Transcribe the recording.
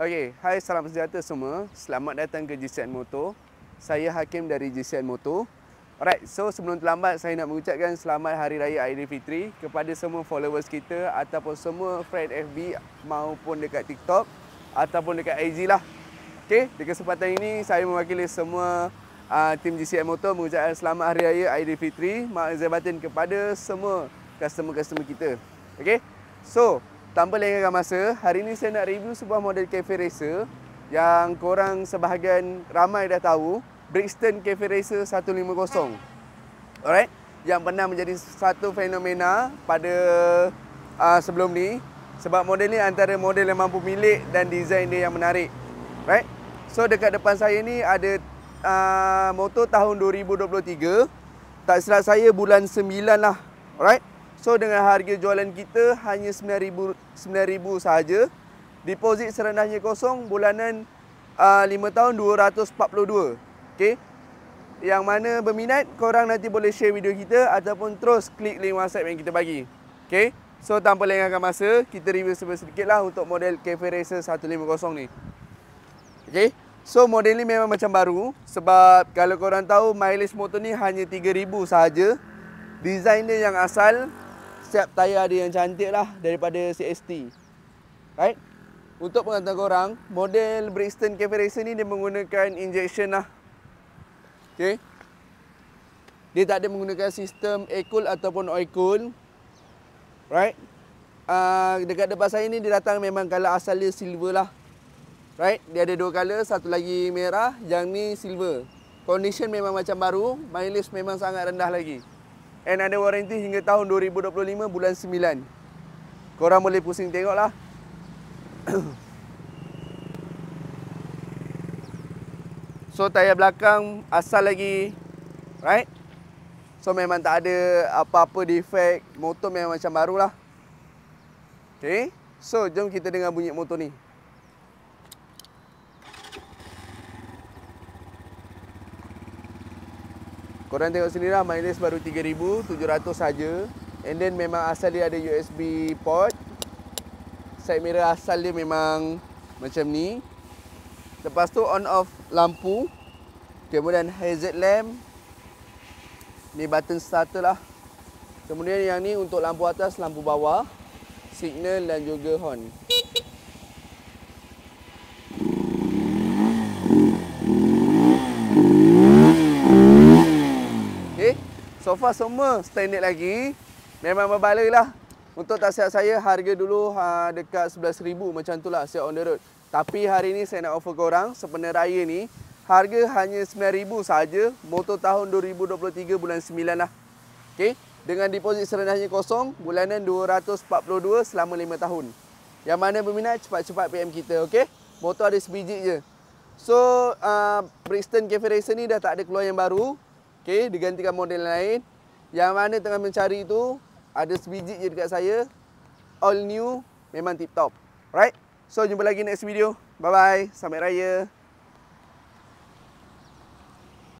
Okey, hai salam sejahtera semua. Selamat datang ke GCN Motor. Saya Hakim dari GCN Motor. Alright, so sebelum terlambat saya nak mengucapkan selamat hari raya Aidilfitri kepada semua followers kita ataupun semua friend FB maupun dekat TikTok ataupun dekat IG lah. Okey, di kesempatan ini saya mewakili semua uh, tim GCN Motor mengucapkan selamat hari raya Aidilfitri maklumat batin kepada semua customer-customer kita. Okey. So, tanpa lengahkan masa, hari ini saya nak review sebuah model cafe racer yang korang sebahagian ramai dah tahu, Brixton Cafe Racer 150. Alright, yang pernah menjadi satu fenomena pada uh, sebelum ni sebab model ni antara model yang mampu milik dan desain dia yang menarik. Right? So dekat depan saya ni ada uh, motor tahun 2023. Tak silap saya bulan 9 lah. Alright? So dengan harga jualan kita hanya RM9,000 RM9,000 sahaja Deposit serendahnya kosong bulanan uh, ah, 5 tahun RM242 Okay Yang mana berminat korang nanti boleh share video kita Ataupun terus klik link WhatsApp yang kita bagi Okay So tanpa lengahkan masa Kita review sedikit lah untuk model Cafe Racer 150 ni Okay So model ni memang macam baru Sebab kalau korang tahu mileage motor ni hanya RM3,000 sahaja Design dia yang asal accept tayar dia yang cantik lah daripada CST. Right? Untuk pengantar korang, model Brixton Cafe Racer ni dia menggunakan injection lah. Okay. Dia tak ada menggunakan sistem air cool ataupun oil cool. Right? Uh, dekat depan saya ni dia datang memang kalau asalnya silver lah. Right? Dia ada dua color, satu lagi merah, yang ni silver. Condition memang macam baru, mileage memang sangat rendah lagi and ada warranty hingga tahun 2025 bulan 9. Korang boleh pusing tengok lah. So tayar belakang asal lagi right? So memang tak ada apa-apa defect, motor memang macam baru lah. Okay So jom kita dengar bunyi motor ni. Korang tengok sendiri lah Miles baru 3700 saja. And then memang asal dia ada USB port Side mirror asal dia memang Macam ni Lepas tu on off lampu Kemudian hazard lamp Ni button starter lah Kemudian yang ni untuk lampu atas Lampu bawah Signal dan juga horn So far semua standard lagi. Memang berbaloi lah. Untuk tak siap saya, harga dulu ha, dekat RM11,000 macam tu lah siap on the road. Tapi hari ni saya nak offer korang, sepena raya ni, harga hanya RM9,000 saja motor tahun 2023 bulan 9 lah. Okay? Dengan deposit serendahnya kosong, bulanan RM242 selama 5 tahun. Yang mana berminat, cepat-cepat PM kita, okay? Motor ada sebiji je. So, uh, Brixton Cafe Racer ni dah tak ada keluar yang baru. Okey, digantikan model lain. Yang mana tengah mencari tu, ada sebiji je dekat saya. All new, memang tip top. Alright? So, jumpa lagi next video. Bye-bye. Sampai raya.